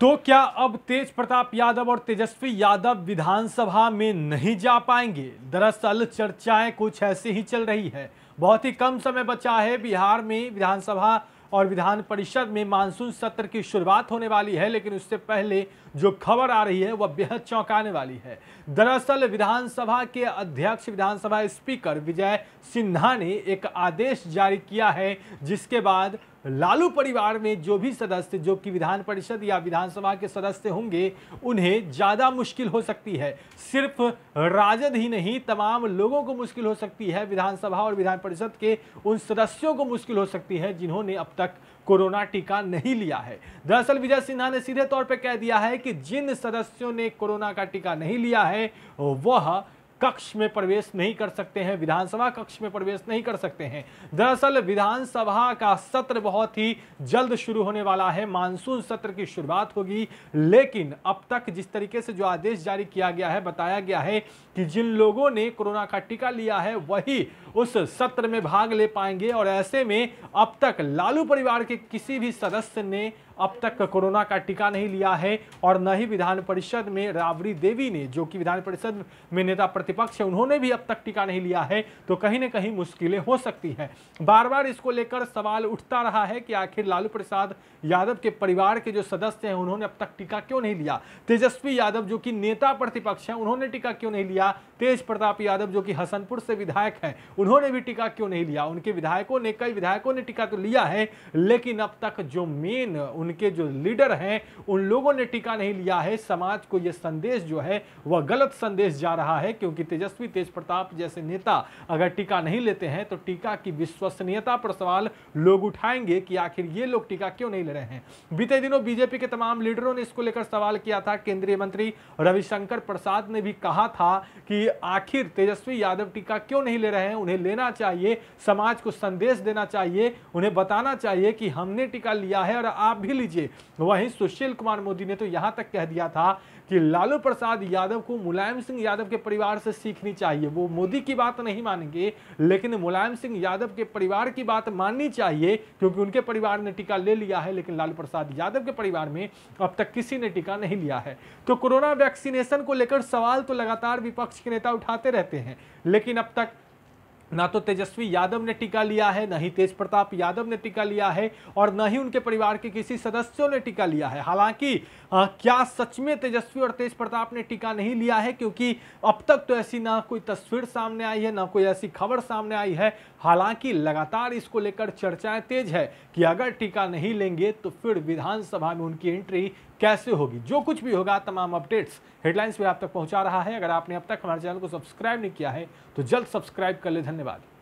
तो क्या अब तेज प्रताप यादव और तेजस्वी यादव विधानसभा में नहीं जा पाएंगे दरअसल चर्चाएं कुछ ऐसे ही चल रही है बहुत ही कम समय बचा है बिहार में विधानसभा और विधान परिषद में मानसून सत्र की शुरुआत होने वाली है लेकिन उससे पहले जो खबर आ रही है वह बेहद चौंकाने वाली है दरअसल विधानसभा के अध्यक्ष विधानसभा स्पीकर विजय सिन्हा ने एक आदेश जारी किया है जिसके बाद लालू परिवार में जो भी सदस्य जो कि विधान परिषद या विधानसभा के सदस्य होंगे उन्हें ज़्यादा मुश्किल हो सकती है सिर्फ राजद ही नहीं तमाम लोगों को मुश्किल हो सकती है विधानसभा और विधान परिषद के उन सदस्यों को मुश्किल हो सकती है जिन्होंने अब तक कोरोना टीका नहीं लिया है दरअसल विजय सिन्हा ने सीधे तौर पर कह दिया है कि जिन सदस्यों ने कोरोना का टीका नहीं लिया है वह कक्ष में प्रवेश नहीं कर सकते हैं विधानसभा कक्ष में प्रवेश नहीं कर सकते हैं दरअसल विधानसभा का सत्र बहुत ही जल्द शुरू होने वाला है मानसून सत्र की शुरुआत होगी लेकिन अब तक जिस तरीके से जो आदेश जारी किया गया है बताया गया है कि जिन लोगों ने कोरोना का टीका लिया है वही उस सत्र में भाग ले पाएंगे और ऐसे में अब तक लालू परिवार के किसी भी सदस्य ने अब तक कोरोना का टीका नहीं लिया है और न ही विधान परिषद में राबड़ी देवी ने जो कि विधान परिषद में नेता प्रतिपक्ष है उन्होंने भी अब तक टीका नहीं लिया है तो कहीं ना कहीं मुश्किलें हो सकती है बार बार इसको लेकर सवाल उठता रहा है कि आखिर लालू प्रसाद यादव के परिवार के जो सदस्य हैं उन्होंने अब तक टीका क्यों नहीं लिया तेजस्वी यादव जो कि नेता प्रतिपक्ष हैं उन्होंने टीका क्यों नहीं लिया तेज प्रताप यादव जो कि हसनपुर से विधायक है उन्होंने भी टीका क्यों नहीं लिया उनके विधायकों ने कई विधायकों ने टीका तो लिया है लेकिन अब तक जो मेन उन उनके जो लीडर हैं उन लोगों ने टीका नहीं लिया है समाज को यह संदेश जो है वह गलत संदेश जा रहा है क्योंकि तेजस्वी तेज प्रताप जैसे नेता अगर टीका नहीं लेते हैं तो टीका की विश्वसनीयता पर सवाल लोग उठाएंगे कि आखिर ये लोग टीका क्यों नहीं ले रहे हैं बीते दिनों बीजेपी के तमाम लीडरों ने इसको लेकर सवाल किया था केंद्रीय मंत्री रविशंकर प्रसाद ने भी कहा था कि आखिर तेजस्वी यादव टीका क्यों नहीं ले रहे हैं उन्हें लेना चाहिए समाज को संदेश देना चाहिए उन्हें बताना चाहिए कि हमने टीका लिया है और आप भी लीजिए वहीं सुशील कुमार मोदी ने तो यहाँ तक कह दिया था कि लालू प्रसाद यादव को मुलायम सिंह यादव के परिवार से सीखनी चाहिए वो मोदी की बात नहीं मानेंगे लेकिन मुलायम सिंह यादव के परिवार की बात माननी चाहिए क्योंकि उनके परिवार ने टीका ले लिया है लेकिन लालू प्रसाद यादव के परिवार में अब तक किसी ने टीका नहीं लिया है तो कोरोना वैक्सीनेशन को लेकर सवाल तो लगातार विपक्ष के नेता उठाते रहते हैं लेकिन अब तक ना तो तेजस्वी यादव ने टीका लिया है न ही तेज प्रताप यादव ने टीका लिया है और न ही उनके परिवार के किसी सदस्यों ने टीका लिया है हालांकि क्या सच में तेजस्वी और तेज प्रताप ने टीका नहीं लिया है क्योंकि अब तक तो ऐसी ना कोई तस्वीर सामने आई है ना कोई ऐसी खबर सामने आई है हालांकि लगातार इसको लेकर चर्चाएं तेज है कि अगर टीका नहीं लेंगे तो फिर विधानसभा में उनकी एंट्री कैसे होगी जो कुछ भी होगा तमाम अपडेट्स हेडलाइंस भी आप तक पहुंचा रहा है अगर आपने अब तक हमारे चैनल को सब्सक्राइब नहीं किया है तो जल्द सब्सक्राइब कर ले धन्यवाद استني بعدي